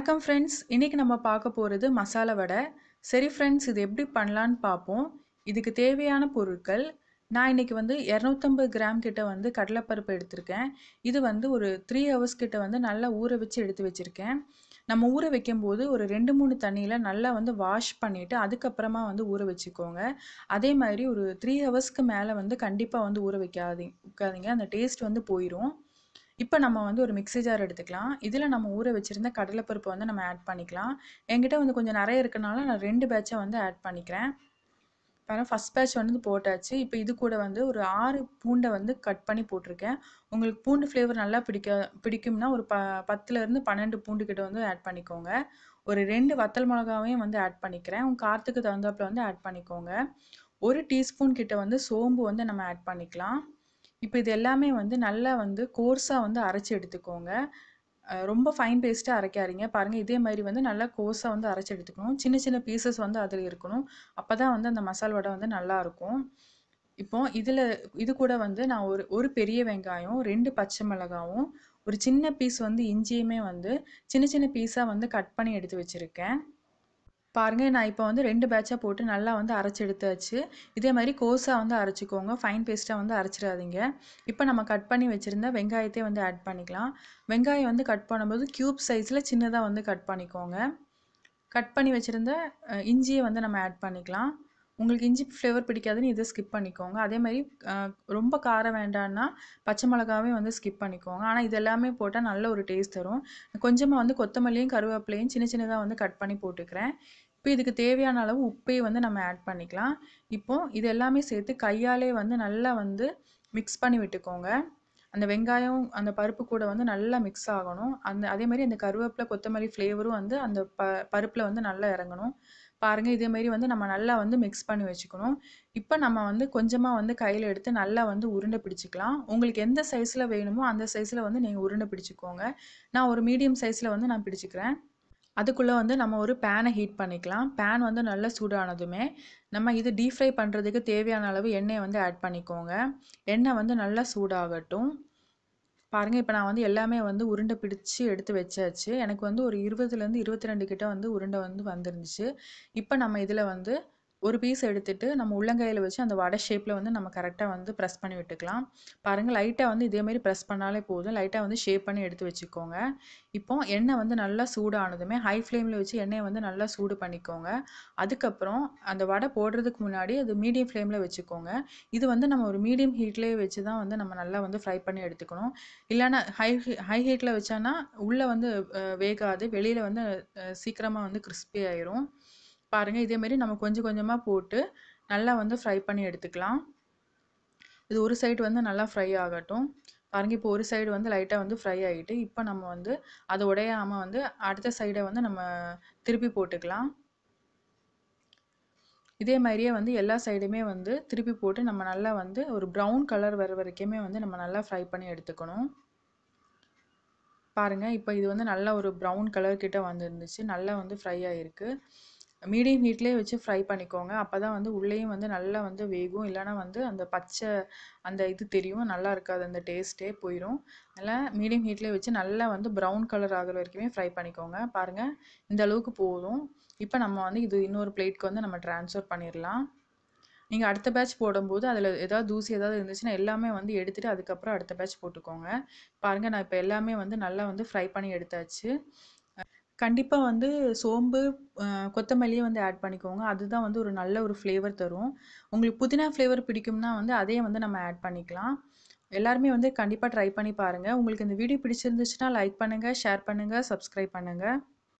வணக்கம் ஃப்ரெண்ட்ஸ் இன்றைக்கி நம்ம பார்க்க போகிறது மசாலா வடை சரி ஃப்ரெண்ட்ஸ் இது எப்படி பண்ணலான்னு பார்ப்போம் இதுக்கு தேவையான பொருட்கள் நான் இன்றைக்கி வந்து இரநூத்தம்பது கிராம் கிட்ட வந்து கடலைப்பருப்பு எடுத்திருக்கேன் இது வந்து ஒரு த்ரீ ஹவர்ஸ் கிட்ட வந்து நல்லா ஊற வச்சு எடுத்து வச்சுருக்கேன் நம்ம ஊற வைக்கும்போது ஒரு ரெண்டு மூணு தண்ணியில் நல்லா வந்து வாஷ் பண்ணிவிட்டு அதுக்கப்புறமா வந்து ஊற வச்சுக்கோங்க அதே மாதிரி ஒரு த்ரீ ஹவர்ஸ்க்கு மேலே வந்து கண்டிப்பாக வந்து ஊற வைக்காதீங்க அந்த டேஸ்ட் வந்து போயிடும் இப்போ நம்ம வந்து ஒரு மிக்ஸி ஜார் எடுத்துக்கலாம் இதில் நம்ம ஊற வச்சுருந்த கடலைப்பருப்பு வந்து நம்ம ஆட் பண்ணிக்கலாம் என்கிட்ட வந்து கொஞ்சம் நிறைய இருக்கனால நான் ரெண்டு பேட்சை வந்து ஆட் பண்ணிக்கிறேன் பாருங்கள் ஃபஸ்ட் பேட்ச் வந்து போட்டாச்சு இப்போ இது கூட வந்து ஒரு ஆறு பூண்டை வந்து கட் பண்ணி போட்டிருக்கேன் உங்களுக்கு பூண்டு ஃப்ளேவர் நல்லா பிடிக்க பிடிக்கும்னா ஒரு ப பத்துலேருந்து பன்னெண்டு பூண்டு கிட்ட வந்து ஆட் பண்ணிக்கோங்க ஒரு ரெண்டு வத்தல் மிளகாவையும் வந்து ஆட் பண்ணிக்கிறேன் உங்கள் காரத்துக்கு தகுந்தாப்பில் வந்து ஆட் பண்ணிக்கோங்க ஒரு டீஸ்பூன் கிட்ட வந்து சோம்பு வந்து நம்ம ஆட் பண்ணிக்கலாம் இப்போ இது எல்லாமே வந்து நல்லா வந்து கோர்ஸாக வந்து அரைச்சி எடுத்துக்கோங்க ரொம்ப ஃபைன் பேஸ்ட்டாக அரைக்காதீங்க பாருங்கள் இதே மாதிரி வந்து நல்லா கோர்ஸாக வந்து அரைச்சி எடுத்துக்கணும் சின்ன சின்ன பீசஸ் வந்து அதில் இருக்கணும் அப்போ தான் வந்து அந்த மசால் வடை வந்து நல்லாயிருக்கும் இப்போ இதில் இது கூட வந்து நான் ஒரு ஒரு பெரிய வெங்காயம் ரெண்டு பச்சை மிளகாவும் ஒரு சின்ன பீஸ் வந்து இஞ்சியுமே வந்து சின்ன சின்ன பீஸாக வந்து கட் பண்ணி எடுத்து வச்சுருக்கேன் பாருங்கள் நான் இப்போ வந்து ரெண்டு பேட்சாக போட்டு நல்லா வந்து அரைச்சி எடுத்தாச்சு இதே மாதிரி கோஸாக வந்து அரைச்சிக்கோங்க ஃபைன் பேஸ்ட்டாக வந்து அரைச்சிடாதீங்க இப்போ நம்ம கட் பண்ணி வச்சுருந்த வெங்காயத்தை வந்து ஆட் பண்ணிக்கலாம் வெங்காயம் வந்து கட் பண்ணும்போது க்யூப் சைஸில் சின்னதாக வந்து கட் பண்ணிக்கோங்க கட் பண்ணி வச்சுருந்த இஞ்சியை வந்து நம்ம ஆட் பண்ணிக்கலாம் உங்களுக்கு இஞ்சி ஃப்ளேவர் பிடிக்காதுன்னு இதை ஸ்கிப் பண்ணிக்கோங்க அதே மாதிரி ரொம்ப காரம் வேண்டான்னா பச்சை மிளகாவே வந்து ஸ்கிப் பண்ணிக்கோங்க ஆனால் இது எல்லாமே போட்டால் நல்ல ஒரு டேஸ்ட் தரும் கொஞ்சமாக வந்து கொத்தமல்லியும் கருவேப்பிலையும் சின்ன சின்னதாக வந்து கட் பண்ணி போட்டுக்கிறேன் இப்போ இதுக்கு தேவையான அளவு உப்பையும் வந்து நம்ம ஆட் பண்ணிக்கலாம் இப்போது இது எல்லாமே சேர்த்து கையாலே வந்து நல்லா வந்து மிக்ஸ் பண்ணி விட்டுக்கோங்க அந்த வெங்காயம் அந்த பருப்பு கூட வந்து நல்லா மிக்ஸ் ஆகணும் அந்த அதே மாதிரி அந்த கருவேப்பிலை கொத்தமல்லி ஃப்ளேவரும் வந்து அந்த ப பருப்பில் வந்து நல்லா இறங்கணும் பாருங்கள் இதேமாரி வந்து நம்ம நல்லா வந்து மிக்ஸ் பண்ணி வச்சுக்கணும் இப்போ நம்ம வந்து கொஞ்சமாக வந்து கையில் எடுத்து நல்லா வந்து உருண்டை பிடிச்சிக்கலாம் உங்களுக்கு எந்த சைஸில் வேணுமோ அந்த சைஸில் வந்து நீங்கள் உருண்டை பிடிச்சிக்கோங்க நான் ஒரு மீடியம் சைஸில் வந்து நான் பிடிச்சிக்கிறேன் அதுக்குள்ளே வந்து நம்ம ஒரு பேனை ஹீட் பண்ணிக்கலாம் பேன் வந்து நல்லா சூடானதுமே நம்ம இது டீப் ஃப்ரை பண்ணுறதுக்கு தேவையான அளவு எண்ணெயை வந்து ஆட் பண்ணிக்கோங்க எண்ணெய் வந்து நல்லா சூடாகட்டும் பாருங்கள் இப்போ நான் வந்து எல்லாமே வந்து உருண்டை பிடிச்சி எடுத்து வச்சாச்சு எனக்கு வந்து ஒரு இருபதுலேருந்து இருபத்தி ரெண்டு கிட்ட வந்து உருண்டை வந்து வந்துருந்துச்சு இப்போ நம்ம இதில் வந்து ஒரு பீஸ் எடுத்துகிட்டு நம்ம உள்ளங்கையில் வச்சு அந்த வடை ஷேப்பில் வந்து நம்ம கரெக்டாக வந்து ப்ரெஸ் பண்ணி விட்டுக்கலாம் பாருங்கள் லைட்டாக வந்து இதேமாரி ப்ரெஸ் பண்ணாலே போதும் லைட்டாக வந்து ஷேப் பண்ணி எடுத்து வச்சுக்கோங்க இப்போ எண்ணெய் வந்து நல்லா சூடானதுமே ஹை ஃப்ளேமில் வச்சு எண்ணெயை வந்து நல்லா சூடு பண்ணிக்கோங்க அதுக்கப்புறம் அந்த வடை போடுறதுக்கு முன்னாடி அது மீடியம் ஃப்ளேமில் வச்சுக்கோங்க இது வந்து நம்ம ஒரு மீடியம் ஹீட்லேயே வச்சு தான் வந்து நம்ம நல்லா வந்து ஃப்ரை பண்ணி எடுத்துக்கணும் இல்லைன்னா ஹை ஹை ஹீட்டில் வச்சோன்னா உள்ளே வந்து வேகாது வெளியில் வந்து சீக்கிரமாக வந்து கிறிஸ்பி ஆயிரும் பாருங்கள் இதேமாரி நம்ம கொஞ்சம் கொஞ்சமாக போட்டு நல்லா வந்து ஃப்ரை பண்ணி எடுத்துக்கலாம் இது ஒரு சைடு வந்து நல்லா ஃப்ரை ஆகட்டும் பாருங்கள் இப்போ ஒரு சைடு வந்து லைட்டாக வந்து ஃப்ரை ஆகிட்டு இப்போ நம்ம வந்து அதை உடையாமல் வந்து அடுத்த சைடை வந்து நம்ம திருப்பி போட்டுக்கலாம் இதே மாதிரியே வந்து எல்லா சைடுமே வந்து திருப்பி போட்டு நம்ம நல்லா வந்து ஒரு ப்ரௌன் கலர் வர வரைக்குமே வந்து நம்ம நல்லா ஃப்ரை பண்ணி எடுத்துக்கணும் பாருங்கள் இப்போ இது வந்து நல்லா ஒரு ப்ரௌன் கலர் கிட்ட வந்துருந்துச்சு நல்லா வந்து ஃப்ரை ஆகிருக்கு மீடியம் ஹீட்லேயே வச்சு ஃப்ரை பண்ணிக்கோங்க அப்போ தான் வந்து உள்ளேயும் வந்து நல்லா வந்து வேகும் இல்லைனா வந்து அந்த பச்சை அந்த இது தெரியும் நல்லா இருக்காது அந்த டேஸ்ட்டே போயிடும் அதனால் மீடியம் ஹீட்லேயே வச்சு நல்லா வந்து ப்ரௌன் கலர் ஆகிற வரைக்குமே ஃப்ரை பண்ணிக்கோங்க பாருங்கள் இந்த அளவுக்கு போதும் இப்போ நம்ம வந்து இது இன்னொரு பிளேட்க்கு வந்து நம்ம ட்ரான்ஸ்ஃபர் பண்ணிடலாம் நீங்கள் அடுத்த பேட்ச் போடும்போது அதில் ஏதாவது தூசி ஏதாவது இருந்துச்சுன்னா எல்லாமே வந்து எடுத்துகிட்டு அதுக்கப்புறம் அடுத்த பேட்ச் போட்டுக்கோங்க பாருங்கள் நான் இப்போ எல்லாமே வந்து நல்லா வந்து ஃப்ரை பண்ணி எடுத்தாச்சு கண்டிப்பாக வந்து சோம்பு அ கொத்தமல்லியும் வந்து ஆட் பண்ணிக்கோங்க. அதுதான் வந்து ஒரு நல்ல ஒரு ஃப்ளேவர் தரும். உங்களுக்கு புதினா ஃப்ளேவர் பிடிக்கும்னா வந்து அதையும் வந்து நம்ம ஆட் பண்ணிக்கலாம். எல்லாருமே வந்து கண்டிப்பாக ட்ரை பண்ணி பாருங்கள் உங்களுக்கு இந்த வீடியோ பிடிச்சிருந்துச்சுன்னா லைக் பண்ணுங்கள் ஷேர் பண்ணுங்கள் சப்ஸ்கிரைப் பண்ணுங்கள்